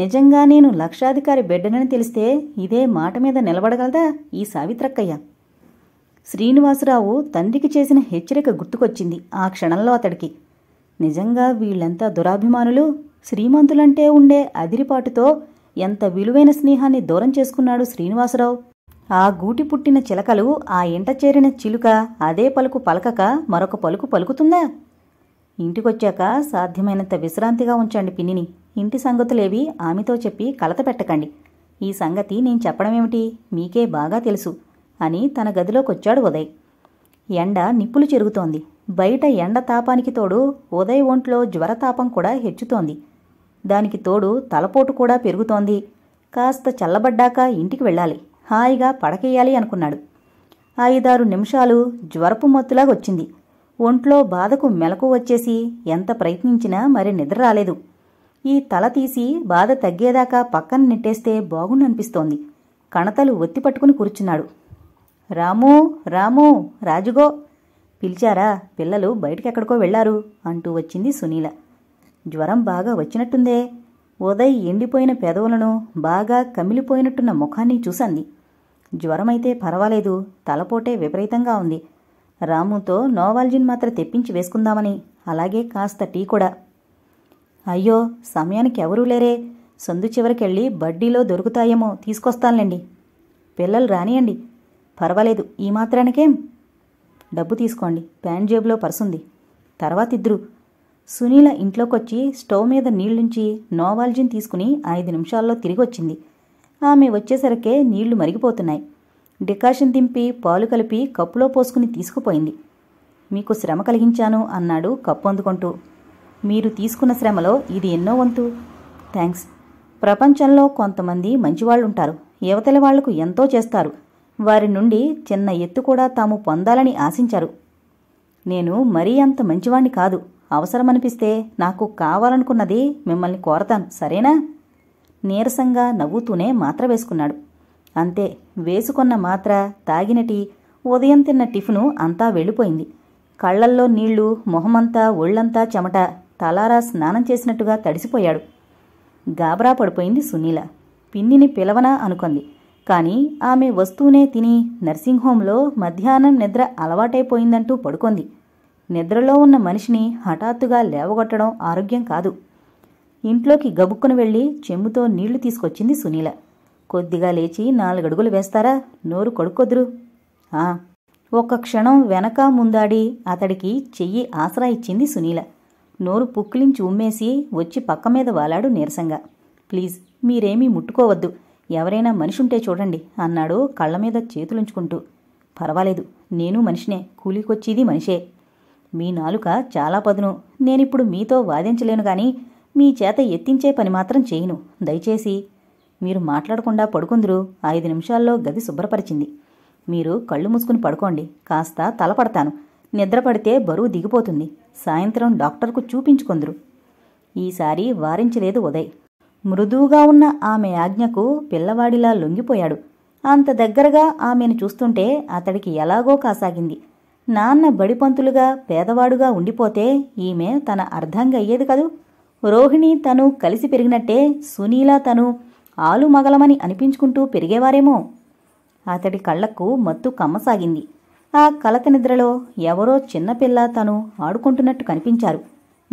నిజంగా నేను లక్షాధికారి బిడ్డనని తెలిస్తే ఇదే మాట మీద నిలబడగలదా ఈ సావిత్రక్కయ్య శ్రీనివాసరావు తండ్రికి చేసిన హెచ్చరిక గుర్తుకొచ్చింది ఆ క్షణంలో అతడికి నిజంగా వీళ్ళంతా దురాభిమానులు శ్రీమంతులంటే ఉండే అదిరిపాటుతో ఎంత విలువైన స్నేహాన్ని దూరం చేసుకున్నాడు శ్రీనివాసరావు ఆ గూటి పుట్టిన చిలకలు ఆ ఇంట చేరిన చిలుక అదే పలుకు పలకక మరొక పలుకు పలుకుతుందా ఇంటికొచ్చాక సాధ్యమైనంత విశ్రాంతిగా ఉంచండి పిన్నిని ఇంటి సంగతులేవి ఆమెతో చెప్పి కలత పెట్టకండి ఈ సంగతి నేను చెప్పడమేమిటి మీకే బాగా తెలుసు అని తన గదిలోకొచ్చాడు ఉదయ్ ఎండ నిప్పులు చెరుగుతోంది బయట ఎండ తాపానికి తోడు ఉదయ్ ఒంట్లో జ్వరతాపం కూడా హెచ్చుతోంది దానికి తోడు తలపోటు కూడా పెరుగుతోంది కాస్త చల్లబడ్డాక ఇంటికి వెళ్ళాలి హాయిగా పడకేయాలి అనుకున్నాడు ఐదారు నిమిషాలు జ్వరపు మత్తులాగొచ్చింది ఒంట్లో బాధకు మెలకు వచ్చేసి ఎంత ప్రయత్నించినా మరి నిద్ర రాలేదు ఈ తల తీసి బాధ తగ్గేదాకా పక్కన నెట్టేస్తే బాగుండనిపిస్తోంది కణతలు ఒత్తి పట్టుకుని కూర్చున్నాడు రాము రాము రాజుగో పిలిచారా పిల్లలు బయటకెక్కడికో వెళ్లారు అంటూ వచ్చింది సునీల జ్వరం బాగా వచ్చినట్టుందే ఉదయ్ ఎండిపోయిన పెదవులను బాగా కమిలిపోయినట్టున్న ముఖాన్ని చూసంది జ్వరమైతే పర్వాలేదు తలపోటే విపరీతంగా ఉంది రాముతో నోవాల్జిన్ మాత్ర తెప్పించి వేసుకుందామని అలాగే కాస్త టీ కూడా అయ్యో సమయానికి ఎవరూ లేరే సందు చివరికెళ్ళి బడ్డీలో దొరుకుతాయేమో తీసుకొస్తానులేండి పిల్లలు రానియండి పర్వాలేదు ఈ మాత్రానికేం డబ్బు తీసుకోండి ప్యాంట్ జేబులో పర్సుంది తర్వాత ఇద్దరు సునీల ఇంట్లోకొచ్చి స్టవ్ మీద నీళ్లుంచి నోవాల్జిన్ తీసుకుని ఐదు నిమిషాల్లో తిరిగి వచ్చింది ఆమె వచ్చేసరికే నీళ్లు మరిగిపోతున్నాయి డికాషన్ దింపి పాలు కలిపి కప్పులో పోసుకుని తీసుకుపోయింది మీకు శ్రమ కలిగించాను అన్నాడు కప్పు అందుకుంటూ మీరు తీసుకున్న శ్రమలో ఇది ఎన్నో వంతు థ్యాంక్స్ ప్రపంచంలో కొంతమంది మంచివాళ్ళు ఉంటారు యువతల వాళ్లకు ఎంతో చేస్తారు వారి నుండి చిన్న ఎత్తు కూడా తాము పొందాలని ఆశించారు నేను మరీ అంత మంచివాణ్ణి కాదు అవసరమనిపిస్తే నాకు కావాలనుకున్నది మిమ్మల్ని కోరతాను సరేనా నీరసంగా నవ్వుతూనే మాత్ర వేసుకున్నాడు అంతే వేసుకున్న మాత్ర తాగిన టీ ఉదయం తిన్న టిఫిను అంతా వెళ్ళిపోయింది కళ్లల్లో నీళ్లు మొహమంతా ఒళ్ళంతా చెమట తలారా స్నానం చేసినట్టుగా తడిసిపోయాడు గాబరా పడిపోయింది సునీల పిన్నిని పిలవనా అనుకుంది కానీ ఆమె వస్తూనే తిని నర్సింగ్ హోంలో మధ్యాహ్నం నిద్ర అలవాటైపోయిందంటూ పడుకుంది నిద్రలో ఉన్న మనిషిని హఠాత్తుగా లేవగొట్టడం ఆరోగ్యం కాదు ఇంట్లోకి గబుక్కును వెళ్ళి చెంబుతో నీళ్లు తీసుకొచ్చింది సునీల కొద్దిగా లేచి నాలుగడుగులు వేస్తారా నోరు కడుక్కొద్దురు ఒక్క క్షణం వెనక ముందాడి అతడికి చెయ్యి ఆసరా ఇచ్చింది సునీల నోరు పుక్కిలించి ఉమ్మేసి వచ్చి పక్క మీద వాలాడు నీరసంగా ప్లీజ్ మీరేమీ ముట్టుకోవద్దు ఎవరైనా మనిషి ఉంటే చూడండి అన్నాడు కళ్ళ మీద చేతులుంచుకుంటూ పర్వాలేదు నేను మనిషినే కూలికొచ్చేది మనిషే మీ నాలుక చాలా పదును నేనిప్పుడు మీతో వాదించలేను గాని మీ చేత ఎత్తించే పని మాత్రం చేయను దయచేసి మీరు మాట్లాడకుండా పడుకుందరు ఐదు నిమిషాల్లో గది శుభ్రపరిచింది మీరు కళ్ళు మూసుకుని పడుకోండి కాస్త తలపడతాను నిద్రపడితే బరువు దిగిపోతుంది సాయంత్రం డాక్టర్కు చూపించుకుందరు ఈసారి వారించలేదు ఉదయ్ మృదువుగా ఉన్న ఆమె ఆజ్ఞకు పిల్లవాడిలా లొంగిపోయాడు అంత దగ్గరగా ఆమెను చూస్తుంటే అతడికి ఎలాగో కాసాగింది నాన్న బడిపంతులుగా పేదవాడుగా ఉండిపోతే ఈమె తన అర్థంగా అయ్యేది కదూ రోహిణి తను కలిసి పెరిగినట్టే సునీల తను ఆలు మగలమని అనిపించుకుంటూ పెరిగేవారేమో అతడి కళ్లకు మత్తు కమ్మసాగింది ఆ కలత నిద్రలో ఎవరో చిన్నపిల్ల తను ఆడుకుంటున్నట్టు కనిపించారు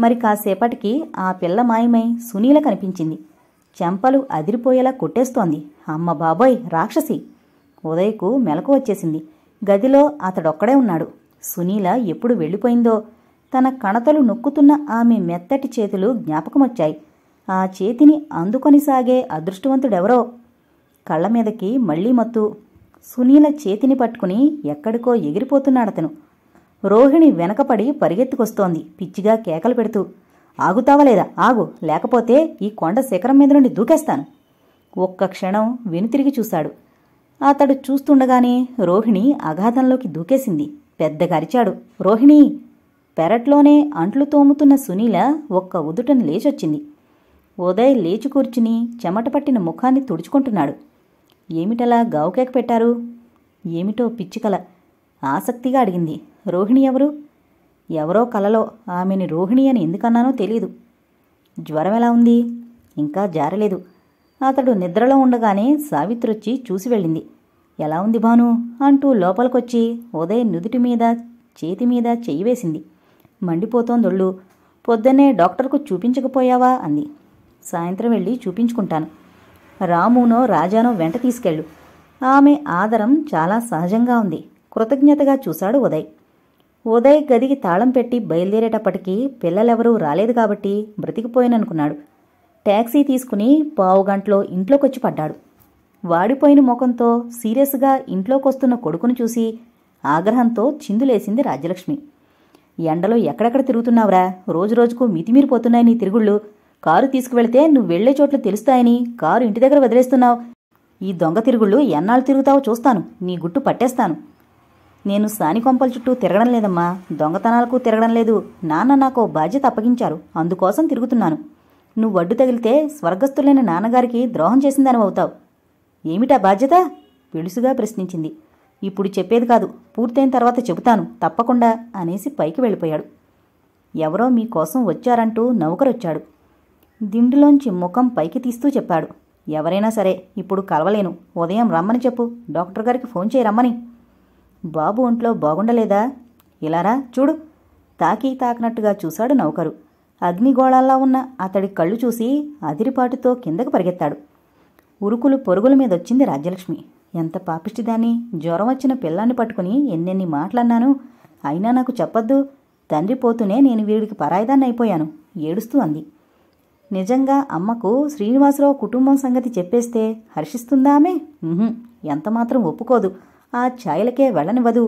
మరి కాసేపటికి ఆ పిల్ల మాయమై సునీల కనిపించింది చెంపలు అదిరిపోయేలా కొట్టేస్తోంది అమ్మ బాబోయ్ రాక్షసి ఉదయకు మెలకు వచ్చేసింది గదిలో అతడొక్కడే ఉన్నాడు సునీల ఎప్పుడు వెళ్ళిపోయిందో తన కణతలు నొక్కుతున్న ఆమె మెత్తటి చేతులు జ్ఞాపకమొచ్చాయి ఆ చేతిని అందుకొని సాగే అదృష్టవంతుడెవరో కళ్ళ మీదకి మళ్లీ మత్తు సునీల చేతిని పట్టుకుని ఎక్కడికో ఎగిరిపోతున్నాడతను రోహిణి వెనకపడి పరిగెత్తుకొస్తోంది పిచ్చిగా కేకలు పెడుతూ ఆగుతావా లేదా ఆగు లేకపోతే ఈ కొండ శిఖరం మీద నుండి దూకేస్తాను ఒక్క క్షణం వెనుతిరిగి చూశాడు అతడు చూస్తుండగానే రోహిణి అగాధంలోకి దూకేసింది పెద్దగా అరిచాడు రోహిణి పెరట్లోనే అంట్లు తోముతున్న సునీల ఒక్క ఉదుటను లేచొచ్చింది ఉదయ్ లేచి కూర్చుని చెమట పట్టిన ముఖాన్ని తుడుచుకుంటున్నాడు ఏమిటలా గావుకేక పెట్టారు ఏమిటో పిచ్చికల ఆసక్తిగా అడిగింది రోహిణి ఎవరు ఎవరో కలలో ఆమెని రోహిణి అని ఎందుకన్నానో తెలియదు జ్వరం ఎలా ఉంది ఇంకా జారలేదు అతడు నిద్రలో ఉండగానే సావిత్రొచ్చి చూసి వెళ్ళింది ఎలా ఉంది భాను అంటూ లోపలికొచ్చి ఉదయ్ నుదుటి మీద చేతి మీద చెయ్యి వేసింది మండిపోతోందొళ్ళు పొద్దున్నే డాక్టర్కు చూపించకపోయావా అంది సాయంత్రం వెళ్ళి చూపించుకుంటాను రామునో రాజానో వెంట తీసుకెళ్ళు ఆమె ఆదరం చాలా సహజంగా ఉంది కృతజ్ఞతగా చూశాడు ఉదయ్ ఉదయ్ గదికి తాళం పెట్టి బయలుదేరేటప్పటికీ పిల్లలెవరూ రాలేదు కాబట్టి బ్రతికిపోయిననుకున్నాడు ట్యాక్సీ తీసుకుని పావుగంటలో ఇంట్లోకొచ్చి పడ్డాడు వాడిపోయిన ముఖంతో సీరియస్గా ఇంట్లోకొస్తున్న కొడుకును చూసి ఆగ్రహంతో చిందులేసింది రాజ్యలక్ష్మి ఎండలో ఎక్కడెక్కడ తిరుగుతున్నావురా రోజురోజుకు మితిమీరిపోతున్నాయి నీ తిరుగుళ్ళు కారు తీసుకువెళితే నువ్వు వెళ్లే చోట్లు తెలుస్తాయని కారు ఇంటి దగ్గర వదిలేస్తున్నావు ఈ దొంగ తిరుగుళ్ళు ఎన్నాళ్ళు తిరుగుతావో చూస్తాను నీ గుట్టు పట్టేస్తాను నేను సాని కొంపల చుట్టూ తిరగడం లేదమ్మా దొంగతనాలకు తిరగడం లేదు నాన్న నాకు బాధ్యత అప్పగించారు అందుకోసం తిరుగుతున్నాను నువ్వు వడ్డు తగిలితే స్వర్గస్థులైన నాన్నగారికి ద్రోహం చేసిందని అవుతావు ఏమిటా బాధ్యత పిలుసుగా ప్రశ్నించింది ఇప్పుడు చెప్పేది కాదు పూర్తయిన తర్వాత చెబుతాను తప్పకుండా అనేసి పైకి వెళ్ళిపోయాడు ఎవరో మీకోసం వచ్చారంటూ నౌకరొచ్చాడు దిండులోంచి ముఖం పైకి తీస్తూ చెప్పాడు ఎవరైనా సరే ఇప్పుడు కలవలేను ఉదయం రమ్మని చెప్పు డాక్టర్ గారికి ఫోన్ చేయి రమ్మని బాబు ఒంట్లో బాగుండలేదా ఇలారా చూడు తాకి తాకినట్టుగా చూశాడు నౌకరు అగ్నిగోళాల్లో ఉన్న అతడి కళ్ళు చూసి అదిరిపాటుతో కిందకు పరిగెత్తాడు ఉరుకులు పొరుగుల మీదొచ్చింది రాజ్యలక్ష్మి ఎంత పాపిష్టిదాన్ని జ్వరం వచ్చిన పిల్లాన్ని పట్టుకుని ఎన్నెన్ని మాటలన్నాను అయినా నాకు చెప్పద్దు తండ్రి పోతూనే నేను వీడికి పరాయిదాన్ని అయిపోయాను ఏడుస్తూ అంది నిజంగా అమ్మకు శ్రీనివాసరావు కుటుంబం సంగతి చెప్పేస్తే హర్షిస్తుందామే ఎంతమాత్రం ఒప్పుకోదు ఆ ఛాయలకే వెళ్ళనివ్వదు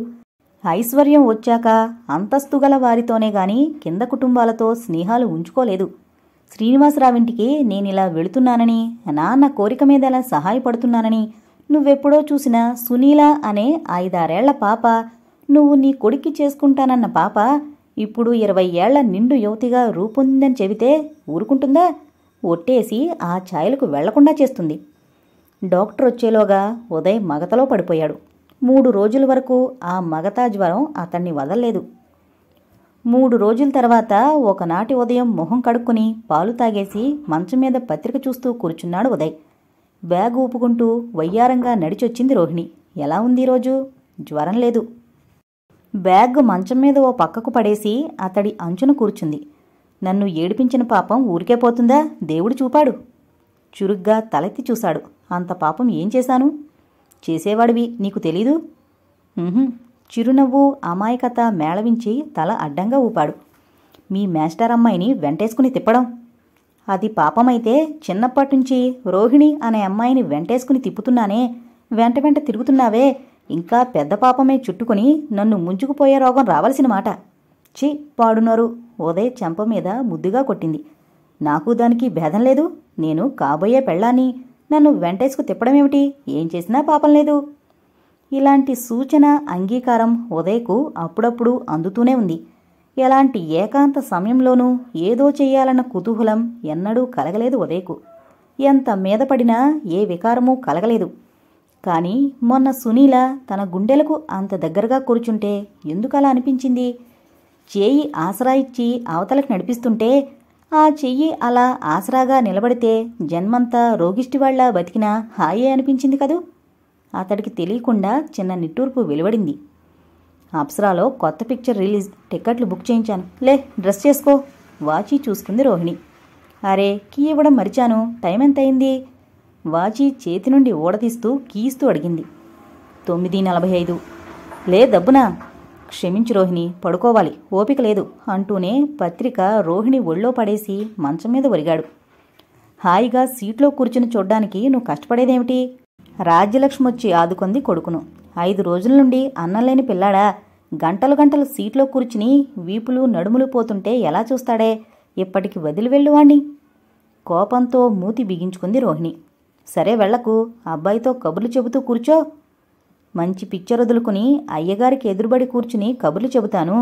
ఐశ్వర్యం వచ్చాక అంతస్తుగల వారితోనే గాని కింద కుటుంబాలతో స్నేహాలు ఉంచుకోలేదు శ్రీనివాసరావింటికి నేనిలా వెళుతున్నానని నాన్న కోరిక మీద ఎలా సహాయపడుతున్నానని నువ్వెప్పుడో చూసిన సునీల అనే ఐదారేళ్ల పాప నువ్వు నీ కొడుక్కి చేసుకుంటానన్న పాప ఇప్పుడు ఇరవై ఏళ్ల నిండు యువతిగా రూపొందని చెబితే ఊరుకుంటుందా ఒట్టేసి ఆ ఛాయలకు వెళ్లకుండా చేస్తుంది డాక్టర్ వచ్చేలోగా ఉదయ్ మగతలో పడిపోయాడు మూడు రోజుల వరకు ఆ మగతా జ్వరం అతన్ని వదలలేదు మూడు రోజుల తర్వాత ఒకనాటి ఉదయం మొహం కడుక్కుని పాలు తాగేసి మంచం మీద పత్రిక చూస్తూ కూర్చున్నాడు ఉదయ్ బ్యాగ్ ఊపుకుంటూ వయ్యారంగా నడిచొచ్చింది రోహిణి ఎలా ఉంది ఈరోజు జ్వరం లేదు బ్యాగ్ మంచం మీద ఓ పక్కకు పడేసి అతడి అంచున కూర్చుంది నన్ను ఏడిపించిన పాపం ఊరికే పోతుందా దేవుడు చూపాడు చురుగ్గా తలెత్తి చూశాడు అంత పాపం ఏం చేశాను చేసేవాడివి నీకు తెలీదు చిరునవ్వు అమాయకత మేళవించి తల అడ్డంగా ఊపాడు మీ మాస్టర్ అమ్మాయిని వెంటేసుకుని తిప్పడం అది పాపమైతే చిన్నప్పటి నుంచి రోహిణి అనే అమ్మాయిని వెంటేసుకుని తిప్పుతున్నానే వెంట వెంట తిరుగుతున్నావే ఇంకా పెద్ద పాపమే చుట్టుకుని నన్ను ముంచుకుపోయే రోగం రావలసిన మాట చి పాడునరు ఉదయ్ చెంప మీద ముద్దుగా కొట్టింది నాకు దానికి భేదం లేదు నేను కాబోయే పెళ్ళాన్ని నన్ను వెంటేసుకు తిప్పడమేమిటి ఏం చేసినా పాపం లేదు ఇలాంటి సూచన అంగీకారం ఉదయ్కు అప్పుడప్పుడు అందుతూనే ఉంది ఎలాంటి ఏకాంత సమయంలోనూ ఏదో చెయ్యాలన్న కుతూహలం ఎన్నడూ కలగలేదు ఉదయ్కు ఎంత మీదపడినా ఏ వికారమూ కలగలేదు కానీ మొన్న సునీల తన గుండెలకు అంత దగ్గరగా కూర్చుంటే ఎందుకలా అనిపించింది చేయి ఆసరా ఇచ్చి అవతలకు నడిపిస్తుంటే ఆ చెయ్యి అలా ఆసరాగా నిలబడితే జన్మంతా రోగిష్టివాళ్ల బతికినా హాయే అనిపించింది కదూ అతడికి తెలియకుండా చిన్న నిట్టూర్పు వెలువడింది అప్సరాలో కొత్త పిక్చర్ రిలీజ్ టికెట్లు బుక్ చేయించాను లే డ్రెస్ చేసుకో వాచి చూసుకుంది రోహిణి అరే కీ ఇవ్వడం మరిచాను టైం ఎంత అయింది వాచి చేతి నుండి ఊడదీస్తూ కీస్తూ అడిగింది తొమ్మిది నలభై ఐదు లేదబ్బునా క్షమించు రోహిణి పడుకోవాలి ఓపిక లేదు అంటూనే పత్రిక రోహిణి ఒళ్ళో పడేసి మంచం మీద ఒరిగాడు హాయిగా సీట్లో కూర్చుని చూడ్డానికి నువ్వు కష్టపడేదేమిటి రాజ్యలక్ష్మి వచ్చి ఆదుకుంది కొడుకును ఐదు రోజుల నుండి అన్నలేని పిల్లాడా గంటలు గంటలు సీట్లో కూర్చుని వీపులు నడుములు పోతుంటే ఎలా చూస్తాడే ఇప్పటికి వదిలి వెళ్ళువాణ్ణి కోపంతో మూతి బిగించుకుంది రోహిణి సరే వెళ్లకు అబ్బాయితో కబుర్లు చెబుతూ కూర్చో మంచి పిక్చర్ వదులుకుని అయ్యగారికి ఎదురుబడి కూర్చుని కబుర్లు చెబుతాను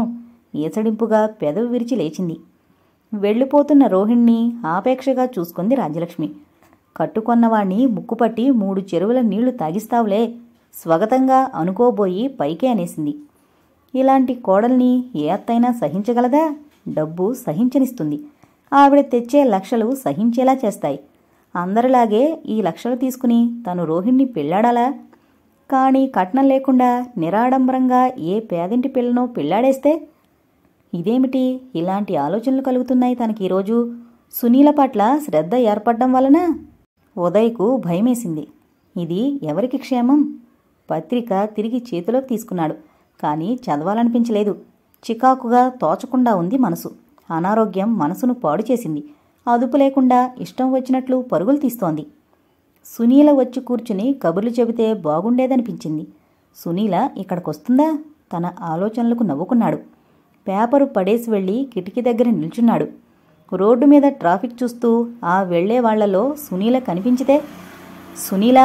ఈసడింపుగా పెదవి విరిచి లేచింది వెళ్ళిపోతున్న రోహిణ్ణి ఆపేక్షగా చూసుకుంది రాజ్యలక్ష్మి కట్టుకొన్నవాణ్ణి ముక్కుపట్టి మూడు చెరువుల నీళ్లు తాగిస్తావులే స్వగతంగా అనుకోబోయి పైకే అనేసింది ఇలాంటి కోడల్ని ఏ అత్తైనా సహించగలదా డబ్బు సహించనిస్తుంది ఆవిడ తెచ్చే లక్షలు సహించేలా చేస్తాయి అందరిలాగే ఈ లక్షలు తీసుకుని తను రోహిణ్ణి పెళ్ళాడాలా కానీ కట్నం లేకుండా నిరాడంబరంగా ఏ పేదింటి పిల్లనో పెళ్ళాడేస్తే ఇదేమిటి ఇలాంటి ఆలోచనలు కలుగుతున్నాయి తనకి ఈరోజు సునీల పట్ల శ్రద్ధ ఏర్పడడం వలన ఉదయ్కు భయమేసింది ఇది ఎవరికి క్షేమం పత్రిక తిరిగి చేతిలోకి తీసుకున్నాడు కానీ చదవాలనిపించలేదు చికాకుగా తోచకుండా ఉంది మనసు అనారోగ్యం మనసును పాడు చేసింది అదుపు లేకుండా ఇష్టం వచ్చినట్లు పరుగులు తీస్తోంది సునీల వచ్చి కూర్చుని కబుర్లు చెబితే బాగుండేదనిపించింది సునీల ఇక్కడికొస్తుందా తన ఆలోచనలకు నవ్వుకున్నాడు పేపరు పడేసి వెళ్ళి కిటికీ దగ్గర నిల్చున్నాడు రోడ్డు మీద ట్రాఫిక్ చూస్తూ ఆ వెళ్లే వాళ్లలో సునీల కనిపించితే సునీల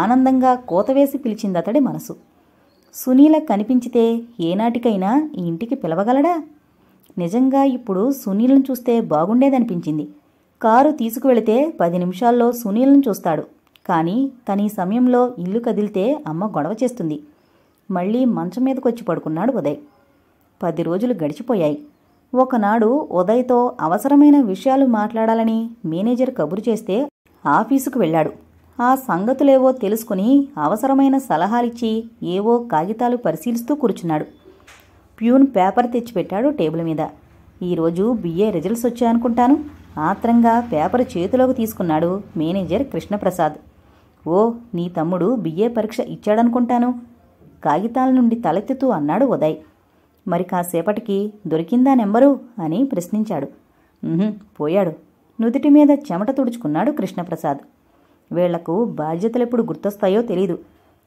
ఆనందంగా కోతవేసి పిలిచిందతడి మనసు సునీల కనిపించితే ఏనాటికైనా ఈ ఇంటికి పిలవగలడా నిజంగా ఇప్పుడు సునీల్ను చూస్తే బాగుండేదనిపించింది కారు తీసుకువెళితే పది నిమిషాల్లో సునీల్ను చూస్తాడు కానీ తన ఈ సమయంలో ఇల్లు కదిలితే అమ్మ గొడవ చేస్తుంది మళ్ళీ మంచం మీదకొచ్చి పడుకున్నాడు ఉదయ్ పది రోజులు గడిచిపోయాయి ఒకనాడు ఉదయ్తో అవసరమైన విషయాలు మాట్లాడాలని మేనేజర్ కబురు చేస్తే ఆఫీసుకు వెళ్ళాడు ఆ సంగతులేవో తెలుసుకుని అవసరమైన సలహాలిచ్చి ఏవో కాగితాలు పరిశీలిస్తూ కూర్చున్నాడు ప్యూన్ పేపర్ తెచ్చిపెట్టాడు టేబుల్ మీద ఈరోజు బిఏ రిజల్ట్స్ వచ్చాయనుకుంటాను ఆత్రంగా పేపర్ చేతిలోకి తీసుకున్నాడు మేనేజర్ కృష్ణప్రసాద్ ఓ నీ తమ్ముడు బిఏ పరీక్ష ఇచ్చాడనుకుంటాను కాగితాల నుండి తలెత్తుతూ అన్నాడు ఉదయ్ మరి కాసేపటికి దొరికిందా నెంబరు అని ప్రశ్నించాడు పోయాడు నుదుటి మీద చెమట తుడుచుకున్నాడు కృష్ణప్రసాద్ వీళ్లకు బాధ్యతలెప్పుడు గుర్తొస్తాయో తెలీదు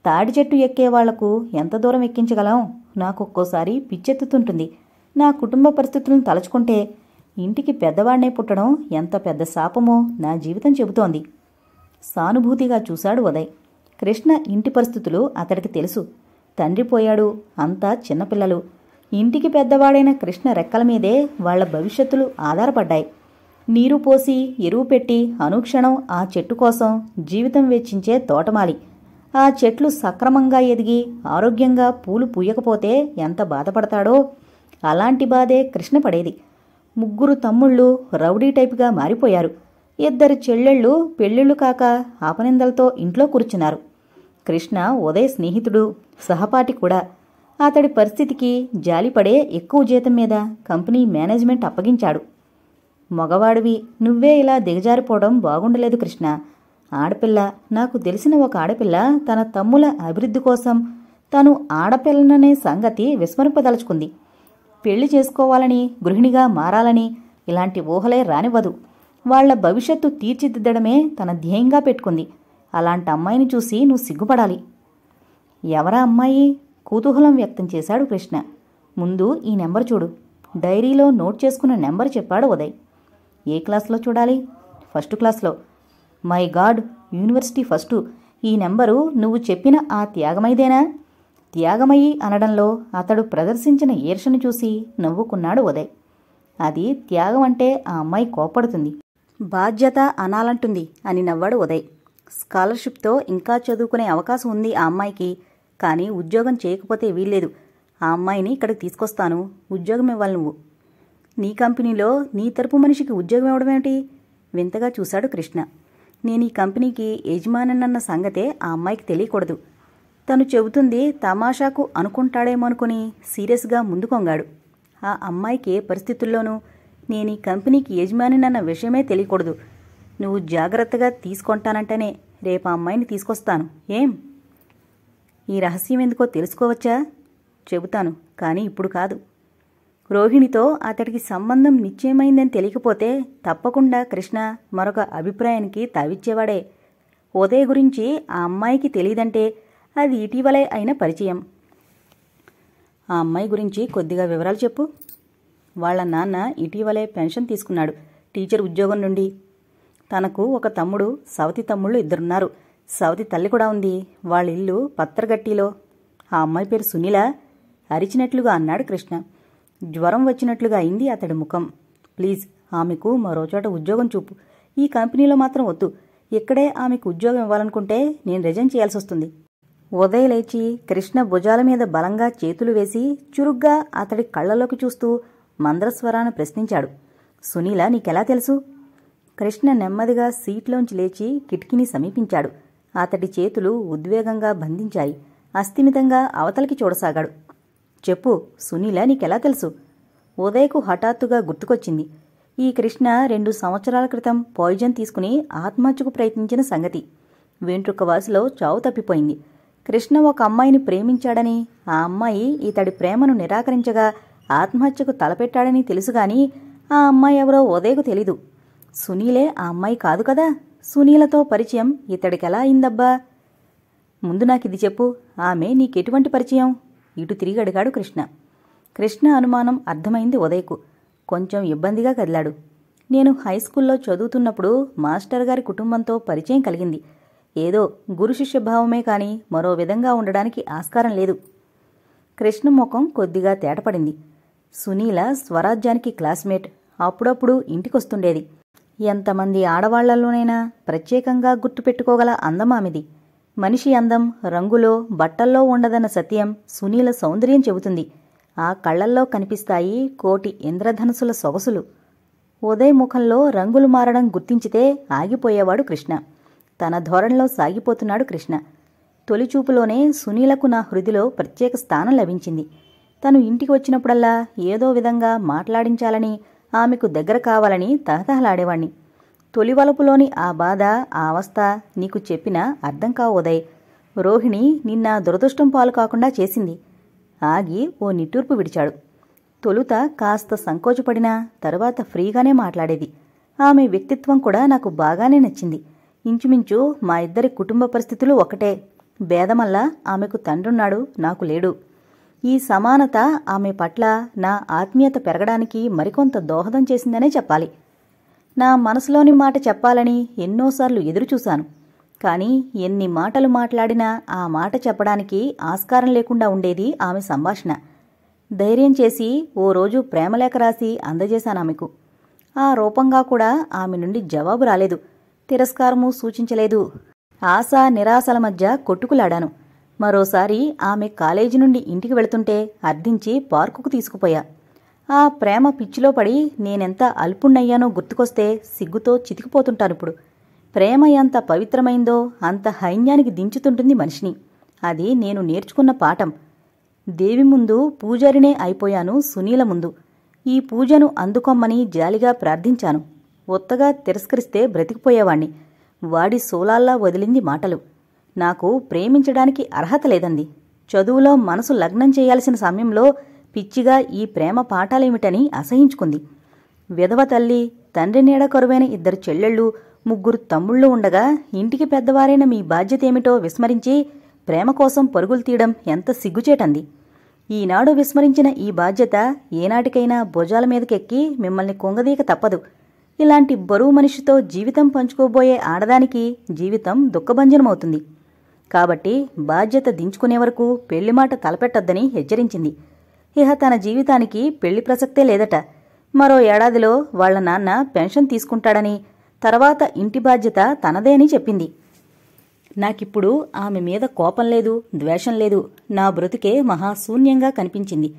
తాడి చెట్టు ఎక్కే వాళ్లకు ఎంత దూరం ఎక్కించగలం నాకొక్కోసారి పిచ్చెత్తుతుంటుంది నా కుటుంబ పరిస్థితులను తలుచుకుంటే ఇంటికి పెద్దవాడినే పుట్టడం ఎంత పెద్ద శాపమో నా జీవితం చెబుతోంది సానుభూతిగా చూశాడు ఉదయ్ కృష్ణ ఇంటి పరిస్థితులు అతడికి తెలుసు తండ్రి పోయాడు అంతా చిన్నపిల్లలు ఇంటికి పెద్దవాడైన కృష్ణ రెక్కల మీదే వాళ్ల భవిష్యత్తులు ఆధారపడ్డాయి నీరు పోసి ఎరువు పెట్టి అనుక్షణం ఆ చెట్టు కోసం జీవితం వెచ్చించే తోటమాలి ఆ చెట్లు సక్రమంగా ఎదిగి ఆరోగ్యంగా పూలు పూయకపోతే ఎంత బాధపడతాడో అలాంటి బాధే కృష్ణ పడేది ముగ్గురు తమ్ముళ్ళు రౌడీ టైప్గా మారిపోయారు ఇద్దరు చెల్లెళ్ళు పెళ్ళిళ్ళు కాక ఆపనిందలతో ఇంట్లో కూర్చున్నారు కృష్ణ ఉదయ స్నేహితుడు సహపాఠి కూడా అతడి పరిస్థితికి జాలిపడే ఎక్కువ జీతం మీద కంపెనీ మేనేజ్మెంట్ అప్పగించాడు మగవాడివి నువ్వే ఇలా దిగజారిపోవడం బాగుండలేదు కృష్ణ ఆడపిల్ల నాకు తెలిసిన ఒక ఆడపిల్ల తన తమ్ముల అభివృద్ధి కోసం తను ఆడపిల్లననే సంగతి విస్మరింపదలుచుకుంది పెళ్లి చేసుకోవాలని గృహిణిగా మారాలని ఇలాంటి ఊహలే రానివ్వదు వాళ్ల భవిష్యత్తు తీర్చిదిద్దడమే తన ధ్యేయంగా పెట్టుకుంది అలాంటి అమ్మాయిని చూసి నువ్వు సిగ్గుపడాలి ఎవరా అమ్మాయి కుతూహలం వ్యక్తం చేశాడు కృష్ణ ముందు ఈ నెంబర్ చూడు డైరీలో నోట్ చేసుకున్న నెంబర్ చెప్పాడు ఉదయ్ ఏ క్లాస్లో చూడాలి ఫస్ట్ క్లాస్లో మై గాడ్ యూనివర్సిటీ ఫస్టు ఈ నెంబరు నువ్వు చెప్పిన ఆ త్యాగమైదేనా త్యాగమయ్యి అనడంలో అతడు ప్రదర్శించిన ఈర్షను చూసి నవ్వుకున్నాడు ఉదయ్ అది త్యాగం అంటే ఆ అమ్మాయి కోపడుతుంది బాధ్యత అనాలంటుంది అని నవ్వాడు ఉదయ్ స్కాలర్షిప్తో ఇంకా చదువుకునే అవకాశం ఉంది ఆ అమ్మాయికి కానీ ఉద్యోగం చేయకపోతే వీల్లేదు ఆ అమ్మాయిని ఇక్కడికి తీసుకొస్తాను ఉద్యోగం ఇవ్వాలి నువ్వు నీ కంపెనీలో నీ తరపు మనిషికి ఉద్యోగం ఇవ్వడమేమిటి వింతగా చూశాడు కృష్ణ నేను ఈ కంపెనీకి యజమానన్న సంగతే ఆ అమ్మాయికి తెలియకూడదు తను చెబుతుంది తమాషాకు అనుకుంటాడేమనుకుని సీరియస్గా ముందుకొంగాడు ఆ అమ్మాయికి ఏ పరిస్థితుల్లోనూ నేను ఈ కంపెనీకి యజమానినన్న విషయమే తెలియకూడదు నువ్వు జాగ్రత్తగా తీసుకుంటానంటేనే రేపు ఆ అమ్మాయిని తీసుకొస్తాను ఏం ఈ రహస్యం ఎందుకో తెలుసుకోవచ్చా చెబుతాను కానీ ఇప్పుడు కాదు రోహిణితో అతడికి సంబంధం నిశ్చయమైందని తెలియకపోతే తప్పకుండా కృష్ణ మరొక అభిప్రాయానికి తావిచ్చేవాడే ఉదయ గురించి ఆ అమ్మాయికి తెలియదంటే అది ఇటీవలే అయిన పరిచయం ఆ అమ్మాయి గురించి కొద్దిగా వివరాలు చెప్పు వాళ్ళ నాన్న ఇటీవలే పెన్షన్ తీసుకున్నాడు టీచర్ ఉద్యోగం నుండి తనకు ఒక తమ్ముడు సవతి తమ్ముళ్ళు ఇద్దరున్నారు సవతి తల్లి కూడా ఉంది వాళ్ళ ఇల్లు పత్రగట్టిలో ఆ అమ్మాయి పేరు సునీల అరిచినట్లుగా అన్నాడు కృష్ణ జ్వరం వచ్చినట్లుగా అయింది అతడి ముఖం ప్లీజ్ ఆమెకు మరోచోట ఉద్యోగం చూపు ఈ కంపెనీలో మాత్రం వద్దు ఇక్కడే ఆమెకు ఉద్యోగం ఇవ్వాలనుకుంటే నేను రిజైన్ చేయాల్సి వస్తుంది ఉదయ లేచి కృష్ణ భుజాల మీద బలంగా చేతులు వేసి చురుగ్గా అతడి కళ్ళలోకి చూస్తూ మంద్రస్వరాన ప్రశ్నించాడు సునీల నీకెలా తెలుసు కృష్ణ నెమ్మదిగా సీట్లోంచి లేచి కిటికీని సమీపించాడు అతడి చేతులు ఉద్వేగంగా బంధించాయి అస్థిమితంగా అవతలికి చూడసాగాడు చెప్పు సునీల నీకెలా తెలుసు ఉదయకు హఠాత్తుగా గుర్తుకొచ్చింది ఈ కృష్ణ రెండు సంవత్సరాల క్రితం పాయిజన్ తీసుకుని ఆత్మహత్యకు ప్రయత్నించిన సంగతి వెంట్రుక వాసులో చావు తప్పిపోయింది కృష్ణ ఒక అమ్మాయిని ప్రేమించాడని ఆ అమ్మాయి ఇతడి ప్రేమను నిరాకరించగా ఆత్మహత్యకు తలపెట్టాడని తెలుసుగాని ఆ అమ్మాయి ఎవరో ఉదయకు తెలీదు సునీలే ఆ అమ్మాయి కాదు కదా సునీలతో పరిచయం ఇతడికెలా అయిందబ్బా ముందు నాకిది చెప్పు ఆమె నీకెటువంటి పరిచయం ఇటు తిరిగి అడిగాడు కృష్ణ కృష్ణ అనుమానం అర్థమైంది ఉదయకు కొంచెం ఇబ్బందిగా కదిలాడు నేను హై స్కూల్లో చదువుతున్నప్పుడు మాస్టర్ గారి కుటుంబంతో పరిచయం కలిగింది ఏదో గురు శిష్య భావమే కానీ మరో విధంగా ఉండడానికి ఆస్కారం లేదు కృష్ణ ముఖం కొద్దిగా తేటపడింది సునీల స్వరాజ్యానికి క్లాస్మేట్ అప్పుడప్పుడు ఇంటికొస్తుండేది ఎంతమంది ఆడవాళ్లలోనైనా ప్రత్యేకంగా గుర్తుపెట్టుకోగల అందమామిది మనిషి అందం రంగులో బట్టల్లో ఉండదన్న సత్యం సునీల సౌందర్యం చెబుతుంది ఆ కళ్లల్లో కనిపిస్తాయి కోటి ఇంద్రధనుసుల సొగసులు ఉదయ్ ముఖంలో రంగులు మారడం గుర్తించితే ఆగిపోయేవాడు కృష్ణ తన ధోరణిలో సాగిపోతున్నాడు కృష్ణ తొలిచూపులోనే సునీలకు నా హృదిలో ప్రత్యేక స్థానం లభించింది తను ఇంటికి వచ్చినప్పుడల్లా ఏదో విధంగా మాట్లాడించాలని ఆమెకు దగ్గర కావాలని తహతహలాడేవాణ్ణి తొలివలపులోని ఆ బాధ ఆ అవస్థ నీకు చెప్పినా అర్థం కావోదయ్ రోహిణి నిన్న దురదృష్టం పాలు కాకుండా చేసింది ఆగి ఓ నిట్టూర్పు విడిచాడు తొలుత కాస్త సంకోచపడినా తరువాత ఫ్రీగానే మాట్లాడేది ఆమె వ్యక్తిత్వం కూడా నాకు బాగానే నచ్చింది ఇంచుమించు మా ఇద్దరి కుటుంబ పరిస్థితులు ఒకటే భేదమల్లా ఆమెకు తండ్రున్నాడు నాకు లేడు ఈ సమానత ఆమె పట్ల నా ఆత్మీయత పెరగడానికి మరికొంత దోహదం చేసిందనే చెప్పాలి నా మనసులోని మాట చెప్పాలని ఎన్నోసార్లు ఎదురుచూశాను కానీ ఎన్ని మాటలు మాట్లాడినా ఆ మాట చెప్పడానికి ఆస్కారం లేకుండా ఉండేది ఆమె సంభాషణ ధైర్యం చేసి ఓ రోజు ప్రేమలేఖ రాసి అందజేశాను ఆమెకు ఆ రూపంగా కూడా ఆమె నుండి జవాబు రాలేదు తిరస్కారము సూచించలేదు ఆశ నిరాశల మధ్య కొట్టుకులాడాను మరోసారి ఆమె కాలేజీ నుండి ఇంటికి వెళుతుంటే అర్థించి పార్కుకు తీసుకుపోయా ఆ ప్రేమ పిచ్చిలో పడి నేనెంత అల్పుణ్ణయ్యానో గుర్తుకొస్తే సిగ్గుతో చితికిపోతుంటానిప్పుడు ప్రేమ ఎంత పవిత్రమైందో అంత హైన్యానికి దించుతుంటుంది మనిషిని అది నేను నేర్చుకున్న పాఠం దేవి ముందు పూజారినే అయిపోయాను సునీల ముందు ఈ పూజను అందుకొమ్మని జాలిగా ప్రార్థించాను ఒత్తగా తిరస్కరిస్తే బ్రతికిపోయేవాణ్ణి వాడి సోలాల్లా వదిలింది మాటలు నాకు ప్రేమించడానికి అర్హత లేదంది చదువులో మనసు లగ్నం చేయాల్సిన సమయంలో పిచ్చిగా ఈ ప్రేమ పాఠాలేమిటని అసహించుకుంది విధవ తల్లి తండ్రి నీడ కరువైన ఇద్దరు చెల్లెళ్ళు ముగ్గురు తమ్ముళ్ళు ఉండగా ఇంటికి పెద్దవారైన మీ బాధ్యత ఏమిటో విస్మరించి ప్రేమ కోసం పరుగులు తీయడం ఎంత సిగ్గుచేటంది ఈనాడు విస్మరించిన ఈ బాధ్యత ఏనాటికైనా భుజాల మీదకెక్కి మిమ్మల్ని కుంగదీక తప్పదు ఇలాంటి బరువు మనిషితో జీవితం పంచుకోబోయే ఆడదానికి జీవితం దుఃఖభంజనమవుతుంది కాబట్టి బాధ్యత దించుకునే వరకు పెళ్లిమాట తలపెట్టొద్దని హెచ్చరించింది ఇహ తన జీవితానికి పెళ్లి ప్రసక్తే లేదట మరో ఏడాదిలో వాళ్ల నాన్న పెన్షన్ తీసుకుంటాడని తర్వాత ఇంటి బాధ్యత తనదే అని చెప్పింది నాకిప్పుడు ఆమె మీద కోపం లేదు ద్వేషం లేదు నా బ్రతుకే మహాశూన్యంగా కనిపించింది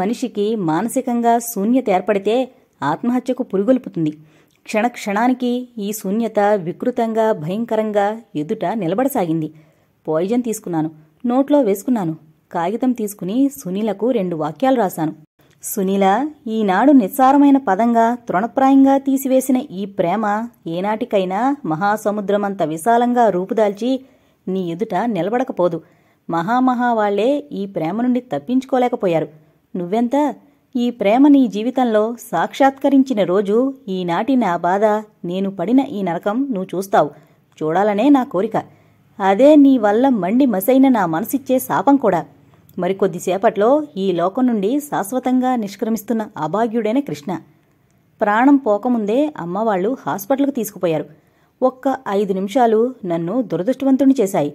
మనిషికి మానసికంగా శూన్యత ఏర్పడితే ఆత్మహత్యకు పురుగొల్పుతుంది క్షణక్షణానికి ఈ శూన్యత వికృతంగా భయంకరంగా ఎదుట నిలబడసాగింది పాయిజన్ తీసుకున్నాను నోట్లో వేసుకున్నాను కాగితం తీసుకుని సునీలకు రెండు వాక్యాలు రాశాను సునీల ఈనాడు నిస్సారమైన పదంగా తృణప్రాయంగా తీసివేసిన ఈ ప్రేమ ఏనాటికైనా మహాసముద్రమంత విశాలంగా రూపుదాల్చి నీ ఎదుట నిలబడకపోదు మహామహావాళ్లే ఈ ప్రేమ నుండి తప్పించుకోలేకపోయారు నువ్వెంత ఈ ప్రేమ నీ జీవితంలో సాక్షాత్కరించిన రోజు ఈనాటి నా బాధ నేను పడిన ఈ నరకం నువ్వు చూస్తావు చూడాలనే నా కోరిక అదే నీ వల్ల మండి మసైన నా మనసిచ్చే శాపం కూడా మరికొద్దిసేపట్లో ఈ లోకం నుండి శాశ్వతంగా నిష్క్రమిస్తున్న అభాగ్యుడైన కృష్ణ ప్రాణం పోకముందే అమ్మవాళ్లు హాస్పిటల్కు తీసుకుపోయారు ఒక్క ఐదు నిమిషాలు నన్ను దురదృష్టవంతుని చేశాయి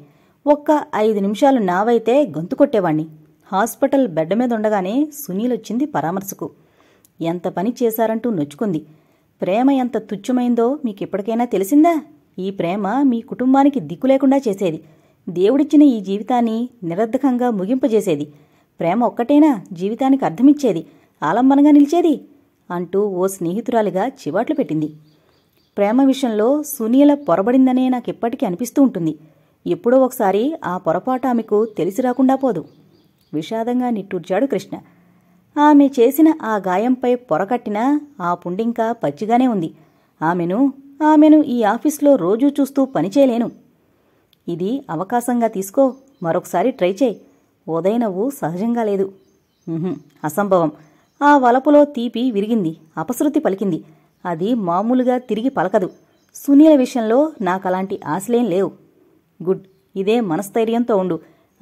ఒక్క ఐదు నిమిషాలు నావైతే గొంతు కొట్టేవాణ్ణి హాస్పిటల్ బెడ్ మీద ఉండగానే సునీల్ వచ్చింది పరామర్శకు ఎంత పని చేశారంటూ నొచ్చుకుంది ప్రేమ ఎంత తుచ్చమైందో మీకు ఇప్పటికైనా తెలిసిందా ఈ ప్రేమ మీ కుటుంబానికి దిక్కు లేకుండా చేసేది దేవుడిచ్చిన ఈ జీవితాన్ని నిరర్ధకంగా ముగింపజేసేది ప్రేమ ఒక్కటేనా జీవితానికి అర్థమిచ్చేది ఆలంబనగా నిలిచేది అంటూ ఓ స్నేహితురాలిగా చివాట్లు పెట్టింది ప్రేమ విషయంలో సునీల పొరబడిందనే నాకెప్పటికీ అనిపిస్తూ ఉంటుంది ఎప్పుడో ఒకసారి ఆ పొరపాటు ఆమెకు తెలిసి రాకుండా పోదు విషాదంగా నిట్టూర్చాడు కృష్ణ ఆమె చేసిన ఆ గాయంపై పొరకట్టిన ఆ పుండింకా పచ్చిగానే ఉంది ఆమెను ఆమెను ఈ ఆఫీస్లో రోజూ చూస్తూ పనిచేయలేను ఇది అవకాశంగా తీసుకో మరొకసారి ట్రై చేయి నవ్వు సహజంగా లేదు అసంభవం ఆ వలపులో తీపి విరిగింది అపశృతి పలికింది అది మామూలుగా తిరిగి పలకదు సునీల విషయంలో నాకలాంటి ఆశలేం లేవు గుడ్ ఇదే మనస్థైర్యంతో ఉండు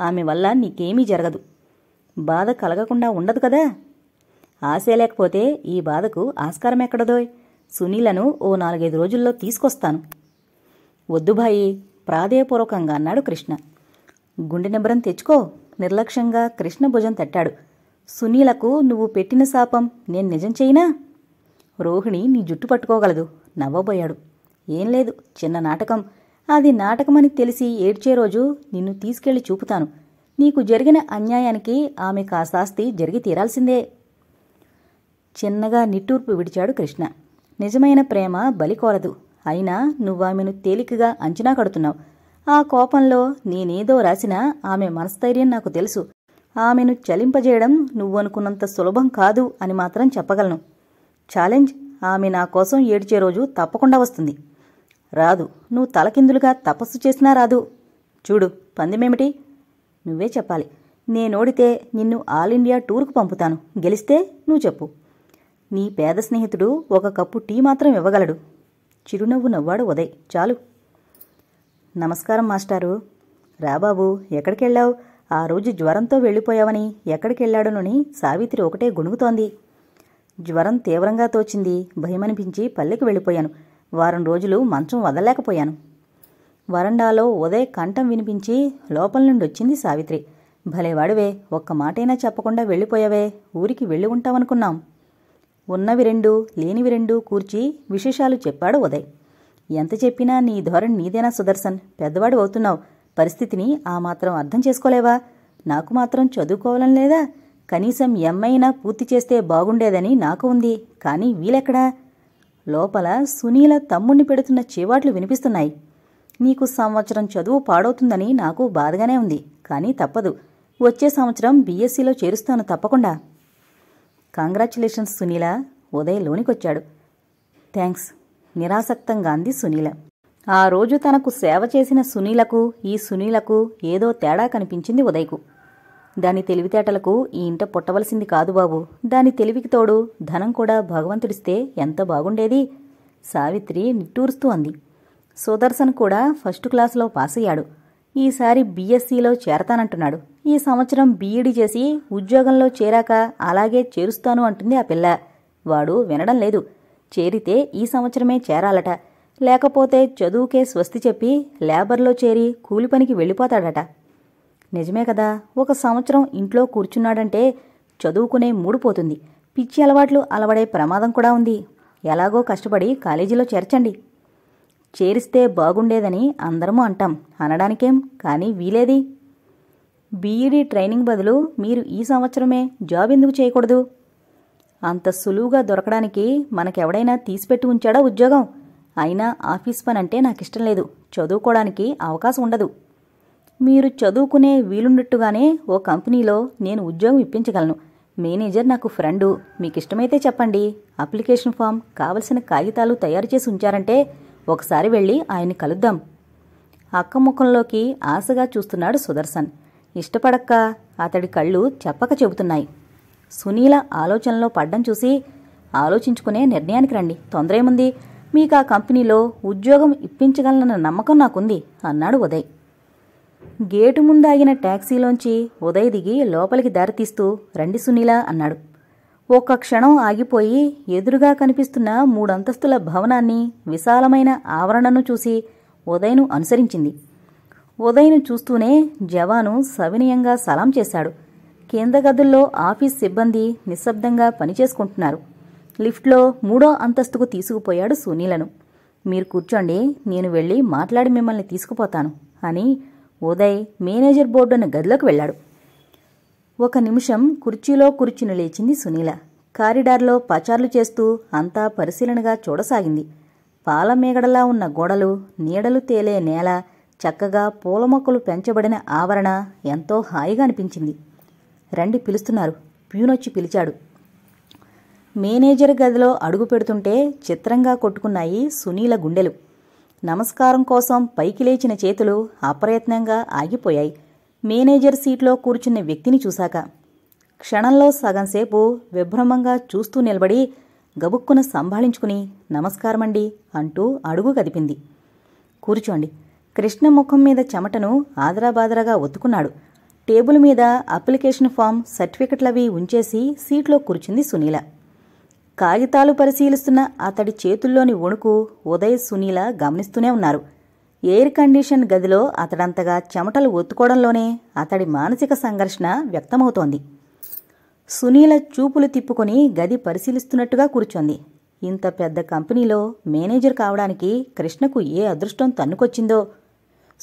ఆమె వల్ల నీకేమీ జరగదు బాధ కలగకుండా ఉండదు కదా ఆశే లేకపోతే ఈ బాధకు ఆస్కారం ఎక్కడదోయ్ సునీలను ఓ నాలుగైదు రోజుల్లో తీసుకొస్తాను వద్దుబాయి ప్రాధేయపూర్వకంగా అన్నాడు కృష్ణ గుండె నిబ్రం తెచ్చుకో నిర్లక్ష్యంగా కృష్ణ భుజం తట్టాడు సునీలకు నువ్వు పెట్టిన శాపం నేను నిజం చేయనా రోహిణి నీ జుట్టు పట్టుకోగలదు నవ్వబోయాడు ఏం లేదు చిన్న నాటకం అది నాటకమని తెలిసి ఏడ్చే రోజు నిన్ను తీసుకెళ్లి చూపుతాను నీకు జరిగిన అన్యాయానికి ఆమె కాశాస్తి జరిగి తీరాల్సిందే చిన్నగా నిట్టూర్పు విడిచాడు కృష్ణ నిజమైన ప్రేమ బలికోరదు అయినా నువ్వామెను తేలికగా అంచనా కడుతున్నావు ఆ కోపంలో నేనేదో రాసినా ఆమె మనస్థైర్యం నాకు తెలుసు ఆమెను చలింపజేయడం నువ్వనుకున్నంత సులభం కాదు అని మాత్రం చెప్పగలను ఛాలెంజ్ ఆమె నా కోసం ఏడ్చే రోజు తప్పకుండా వస్తుంది రాదు నువ్వు తలకిందులుగా తపస్సు చేసినా రాదు చూడు పందెమేమిటి నువ్వే చెప్పాలి నేనోడితే నిన్ను ఆల్ ఇండియా టూర్కు పంపుతాను గెలిస్తే నువ్వు చెప్పు నీ పేద స్నేహితుడు ఒక కప్పు టీ మాత్రం ఇవ్వగలడు చిరునవ్వు నవ్వాడు ఉదయ్ చాలు నమస్కారం మాస్టారు రాబాబు ఎక్కడికెళ్ళావు ఆ రోజు జ్వరంతో వెళ్ళిపోయావని ఎక్కడికెళ్ళాడోనని సావిత్రి ఒకటే గుణుగుతోంది జ్వరం తీవ్రంగా తోచింది భయమనిపించి పల్లెకి వెళ్ళిపోయాను వారం రోజులు మంచం వదలలేకపోయాను వరండాలో ఉదయ్ కంఠం వినిపించి లోపల నుండి వచ్చింది సావిత్రి భలేవాడువే ఒక్క మాటైనా చెప్పకుండా వెళ్ళిపోయావే ఊరికి వెళ్ళి ఉంటావనుకున్నాం ఉన్నవి రెండు లేనివి రెండు కూర్చి విశేషాలు చెప్పాడు ఉదయ్ ఎంత చెప్పినా నీ ధోరణి నీదేనా సుదర్శన్ పెద్దవాడు అవుతున్నావు పరిస్థితిని ఆ మాత్రం అర్థం చేసుకోలేవా నాకు మాత్రం చదువుకోవాలని లేదా కనీసం ఎమ్మైనా పూర్తి చేస్తే బాగుండేదని నాకు ఉంది కానీ వీలెక్కడా లోపల సునీల తమ్ముణ్ణి పెడుతున్న చేవాట్లు వినిపిస్తున్నాయి నీకు సంవత్సరం చదువు పాడవుతుందని నాకు బాధగానే ఉంది కానీ తప్పదు వచ్చే సంవత్సరం బీఎస్సీలో చేరుస్తాను తప్పకుండా కంగ్రాచులేషన్స్ సునీల ఉదయ్ వచ్చాడు థ్యాంక్స్ నిరాసక్తంగా అంది సునీల ఆ రోజు తనకు సేవ చేసిన సునీలకు ఈ సునీలకు ఏదో తేడా కనిపించింది ఉదయ్కు దాని తెలివితేటలకు ఈ ఇంట పుట్టవలసింది కాదు బాబు దాని తెలివికి తోడు ధనం కూడా భగవంతుడిస్తే ఎంత బాగుండేది సావిత్రి నిట్టూరుస్తూ అంది సుదర్శన్ కూడా ఫస్ట్ క్లాసులో పాస్ అయ్యాడు ఈసారి బీఎస్సీలో చేరతానంటున్నాడు ఈ సంవత్సరం బీఈడి చేసి ఉద్యోగంలో చేరాక అలాగే చేరుస్తాను అంటుంది ఆ పిల్ల వాడు వినడం లేదు చేరితే ఈ సంవత్సరమే చేరాలట లేకపోతే చదువుకే స్వస్తి చెప్పి లేబర్లో చేరి కూలి పనికి వెళ్ళిపోతాడట నిజమే కదా ఒక సంవత్సరం ఇంట్లో కూర్చున్నాడంటే చదువుకునే మూడిపోతుంది పిచ్చి అలవాట్లు అలవడే ప్రమాదం కూడా ఉంది ఎలాగో కష్టపడి కాలేజీలో చేర్చండి చేరిస్తే బాగుండేదని అందరము అంటాం అనడానికేం కానీ వీలేది బీఈడీ ట్రైనింగ్ బదులు మీరు ఈ సంవత్సరమే జాబ్ ఎందుకు చేయకూడదు అంత సులువుగా దొరకడానికి మనకెవడైనా తీసిపెట్టి ఉంచాడా ఉద్యోగం అయినా ఆఫీస్ పని అంటే నాకు ఇష్టం లేదు చదువుకోవడానికి అవకాశం ఉండదు మీరు చదువుకునే వీలున్నట్టుగానే ఓ కంపెనీలో నేను ఉద్యోగం ఇప్పించగలను మేనేజర్ నాకు ఫ్రెండు మీకు ఇష్టమైతే చెప్పండి అప్లికేషన్ ఫామ్ కావలసిన కాగితాలు తయారు చేసి ఉంచారంటే ఒకసారి వెళ్ళి ఆయన్ని కలుద్దాం అక్కముఖంలోకి ముఖంలోకి ఆశగా చూస్తున్నాడు సుదర్శన్ ఇష్టపడక్క అతడి కళ్ళు చెప్పక చెబుతున్నాయి సునీల ఆలోచనలో పడ్డం చూసి ఆలోచించుకునే నిర్ణయానికి రండి తొందరేముంది ఏముంది మీకు ఆ కంపెనీలో ఉద్యోగం ఇప్పించగలనన్న నమ్మకం నాకుంది అన్నాడు ఉదయ్ గేటు ముందాగిన ట్యాక్సీలోంచి ఉదయ్ దిగి లోపలికి దారితీస్తూ రండి సునీల అన్నాడు ఒక్క క్షణం ఆగిపోయి ఎదురుగా కనిపిస్తున్న మూడంతస్తుల భవనాన్ని విశాలమైన ఆవరణను చూసి ఉదయ్ను అనుసరించింది ఉదయ్ను చూస్తూనే జవాను సవినయంగా సలాం చేశాడు కింద గదుల్లో ఆఫీస్ సిబ్బంది నిశ్శబ్దంగా పనిచేసుకుంటున్నారు లిఫ్ట్లో మూడో అంతస్తుకు తీసుకుపోయాడు సునీలను మీరు కూర్చోండి నేను వెళ్ళి మాట్లాడి మిమ్మల్ని తీసుకుపోతాను అని ఉదయ్ మేనేజర్ బోర్డున్న గదిలోకి వెళ్ళాడు ఒక నిమిషం కుర్చీలో కూర్చుని లేచింది సునీల కారిడార్లో పచార్లు చేస్తూ అంతా పరిశీలనగా చూడసాగింది పాలమేగడలా ఉన్న గోడలు నీడలు తేలే నేల చక్కగా పూల మొక్కలు పెంచబడిన ఆవరణ ఎంతో హాయిగా అనిపించింది రండి పిలుస్తున్నారు ప్యూనొచ్చి పిలిచాడు మేనేజర్ గదిలో అడుగు పెడుతుంటే చిత్రంగా కొట్టుకున్నాయి సునీల గుండెలు నమస్కారం కోసం పైకి లేచిన చేతులు అప్రయత్నంగా ఆగిపోయాయి మేనేజర్ సీట్లో కూర్చున్న వ్యక్తిని చూశాక క్షణంలో సగంసేపు విభ్రమంగా చూస్తూ నిలబడి గబుక్కున సంభాళించుకుని నమస్కారమండి అంటూ అడుగు కదిపింది కూర్చోండి కృష్ణ ముఖం మీద చెమటను ఆదరాబాదరాగా ఒత్తుకున్నాడు టేబుల్ మీద అప్లికేషన్ ఫామ్ సర్టిఫికెట్లవి ఉంచేసి సీట్లో కూర్చుంది సునీల కాగితాలు పరిశీలిస్తున్న అతడి చేతుల్లోని వణుకు ఉదయ్ సునీల గమనిస్తూనే ఉన్నారు ఎయిర్ కండిషన్ గదిలో అతడంతగా చెమటలు ఒత్తుకోవడంలోనే అతడి మానసిక సంఘర్షణ వ్యక్తమవుతోంది సునీల చూపులు తిప్పుకొని గది పరిశీలిస్తున్నట్టుగా కూర్చొంది ఇంత పెద్ద కంపెనీలో మేనేజర్ కావడానికి కృష్ణకు ఏ అదృష్టం తన్నుకొచ్చిందో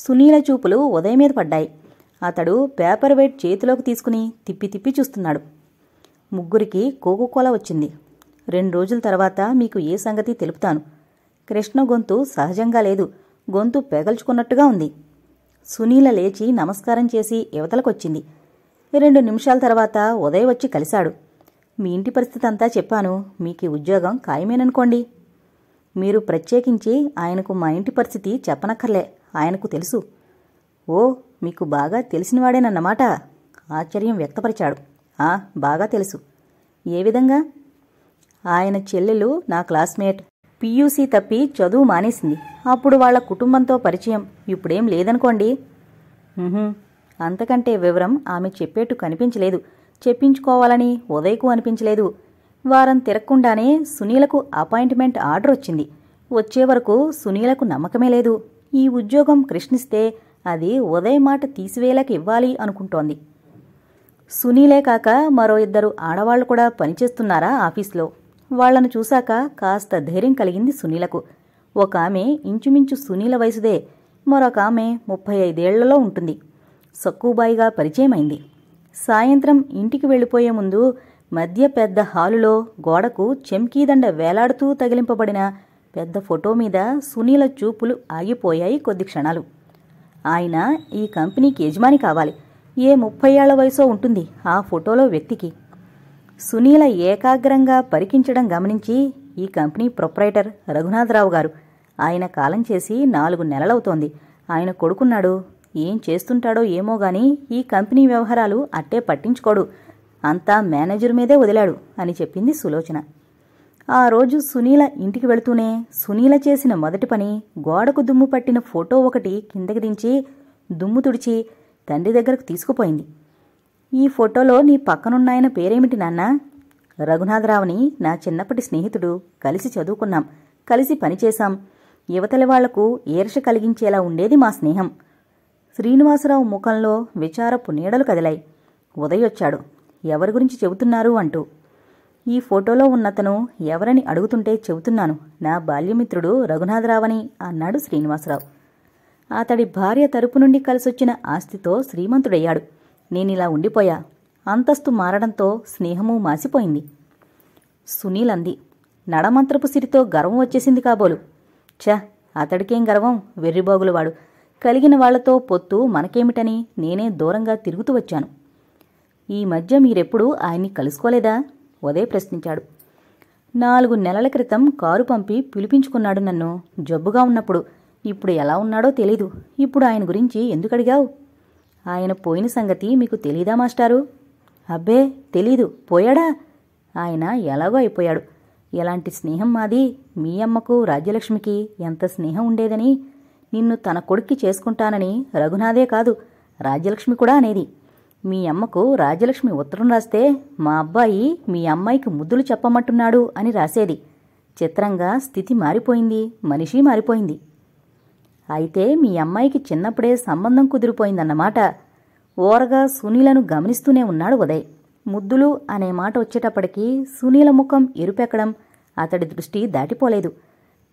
సునీల చూపులు ఉదయం మీద పడ్డాయి అతడు పేపర్ వెయిట్ చేతిలోకి తీసుకుని తిప్పి తిప్పి చూస్తున్నాడు ముగ్గురికి కోకోకోల వచ్చింది రెండు రోజుల తర్వాత మీకు ఏ సంగతి తెలుపుతాను కృష్ణ గొంతు సహజంగా లేదు గొంతు పెగల్చుకున్నట్టుగా ఉంది సునీల లేచి నమస్కారం చేసి యువతలకొచ్చింది రెండు నిమిషాల తర్వాత ఉదయ్ వచ్చి కలిశాడు మీ ఇంటి పరిస్థితి అంతా చెప్పాను మీకు ఉద్యోగం ఖాయమేననుకోండి మీరు ప్రత్యేకించి ఆయనకు మా ఇంటి పరిస్థితి చెప్పనక్కర్లే ఆయనకు తెలుసు ఓ మీకు బాగా తెలిసినవాడేనన్నమాట ఆశ్చర్యం వ్యక్తపరిచాడు ఆ బాగా తెలుసు ఏ విధంగా ఆయన చెల్లెలు నా క్లాస్మేట్ పీయూసీ తప్పి చదువు మానేసింది అప్పుడు వాళ్ళ కుటుంబంతో పరిచయం ఇప్పుడేం లేదనుకోండి అంతకంటే వివరం ఆమె చెప్పేట్టు కనిపించలేదు చెప్పించుకోవాలని ఉదయకు అనిపించలేదు వారం తిరగకుండానే సునీలకు అపాయింట్మెంట్ ఆర్డర్ వచ్చింది వచ్చే వరకు సునీలకు నమ్మకమే లేదు ఈ ఉద్యోగం కృష్ణిస్తే అది ఉదయం మాట తీసివేలకు ఇవ్వాలి అనుకుంటోంది సునీలే కాక మరో ఇద్దరు ఆడవాళ్లు కూడా పనిచేస్తున్నారా ఆఫీస్లో వాళ్లను చూశాక కాస్త ధైర్యం కలిగింది సునీలకు ఒక ఆమె ఇంచుమించు సునీల వయసుదే మరొక ఆమె ముప్పై ఐదేళ్లలో ఉంటుంది సక్కుబాయిగా పరిచయమైంది సాయంత్రం ఇంటికి వెళ్ళిపోయే ముందు మధ్య పెద్ద హాలులో గోడకు చెంకీదండ వేలాడుతూ తగిలింపబడిన పెద్ద ఫోటో మీద సునీల చూపులు ఆగిపోయాయి కొద్ది క్షణాలు ఆయన ఈ కంపెనీకి యజమాని కావాలి ఏ ముప్పై ఏళ్ల వయసో ఉంటుంది ఆ ఫోటోలో వ్యక్తికి సునీల ఏకాగ్రంగా పరికించడం గమనించి ఈ కంపెనీ ప్రొపరైటర్ రఘునాథరావు గారు ఆయన కాలం చేసి నాలుగు నెలలవుతోంది ఆయన కొడుకున్నాడు ఏం చేస్తుంటాడో ఏమో గాని ఈ కంపెనీ వ్యవహారాలు అట్టే పట్టించుకోడు అంతా మేనేజర్ మీదే వదిలాడు అని చెప్పింది సులోచన ఆ రోజు సునీల ఇంటికి వెళుతూనే సునీల చేసిన మొదటి పని గోడకు దుమ్ము పట్టిన ఫోటో ఒకటి కిందకి దించి దుమ్ము తుడిచి తండ్రి దగ్గరకు తీసుకుపోయింది ఈ ఫోటోలో నీ పక్కనున్నాయన పేరేమిటి నాన్న రఘునాథరావుని నా చిన్నప్పటి స్నేహితుడు కలిసి చదువుకున్నాం కలిసి పనిచేశాం యువతలి వాళ్లకు ఈర్ష కలిగించేలా ఉండేది మా స్నేహం శ్రీనివాసరావు ముఖంలో విచారపు నీడలు కదిలాయి ఉదయొచ్చాడు ఎవరి గురించి చెబుతున్నారు అంటూ ఈ ఫోటోలో ఉన్నతను ఎవరని అడుగుతుంటే చెబుతున్నాను నా బాల్యమిత్రుడు రఘునాథరావని అన్నాడు శ్రీనివాసరావు అతడి భార్య తరపు నుండి కలిసొచ్చిన ఆస్తితో శ్రీమంతుడయ్యాడు నేనిలా ఉండిపోయా అంతస్తు మారడంతో స్నేహము మాసిపోయింది సునీల్ అంది నడమంత్రపు సిరితో గర్వం వచ్చేసింది కాబోలు ఛ అతడికేం గర్వం వెర్రిబాగులవాడు కలిగిన వాళ్లతో పొత్తు మనకేమిటని నేనే దూరంగా తిరుగుతూ వచ్చాను ఈ మధ్య మీరెప్పుడూ ఆయన్ని కలుసుకోలేదా ఉదయ్ ప్రశ్నించాడు నాలుగు నెలల క్రితం కారు పంపి పిలిపించుకున్నాడు నన్ను జబ్బుగా ఉన్నప్పుడు ఇప్పుడు ఎలా ఉన్నాడో తెలీదు ఇప్పుడు ఆయన గురించి ఎందుకు అడిగావు ఆయన పోయిన సంగతి మీకు తెలీదా మాస్టారు అబ్బే తెలీదు పోయాడా ఆయన ఎలాగో అయిపోయాడు ఎలాంటి స్నేహం మాది మీ అమ్మకు రాజ్యలక్ష్మికి ఎంత స్నేహం ఉండేదని నిన్ను తన కొడుక్కి చేసుకుంటానని రఘునాథే కాదు రాజ్యలక్ష్మి కూడా అనేది మీ అమ్మకు రాజలక్ష్మి ఉత్తరం రాస్తే మా అబ్బాయి మీ అమ్మాయికి ముద్దులు చెప్పమంటున్నాడు అని రాసేది చిత్రంగా స్థితి మారిపోయింది మనిషి మారిపోయింది అయితే మీ అమ్మాయికి చిన్నప్పుడే సంబంధం కుదిరిపోయిందన్నమాట ఓరగా సునీలను గమనిస్తూనే ఉన్నాడు ఉదయ్ ముద్దులు అనే మాట వచ్చేటప్పటికీ సునీల ముఖం ఎరుపెక్కడం అతడి దృష్టి దాటిపోలేదు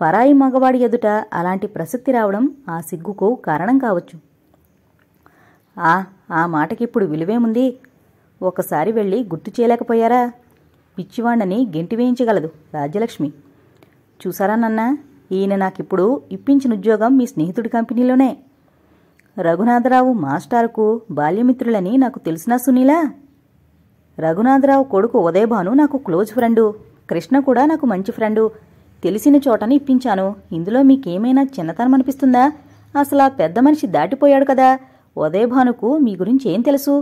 పరాయి మగవాడి ఎదుట అలాంటి ప్రసక్తి రావడం ఆ సిగ్గుకు కారణం కావచ్చు ఆ ఆ మాటకిప్పుడు విలువేముంది ఒకసారి వెళ్ళి గుర్తు చేయలేకపోయారా పిచ్చివాణ్ణని గెంటి వేయించగలదు రాజ్యలక్ష్మి చూసారా నాన్న ఈయన నాకిప్పుడు ఇప్పించిన ఉద్యోగం మీ స్నేహితుడి కంపెనీలోనే రఘునాథరావు మాస్టారుకు బాల్యమిత్రులని నాకు తెలిసినా సునీలా రఘునాథరావు కొడుకు ఉదయభాను నాకు క్లోజ్ ఫ్రెండు కృష్ణ కూడా నాకు మంచి ఫ్రెండు తెలిసిన చోటని ఇప్పించాను ఇందులో మీకేమైనా చిన్నతనం అనిపిస్తుందా అసలు ఆ పెద్ద మనిషి దాటిపోయాడు కదా ఉదయభానుకు మీ గురించి ఏం తెలుసు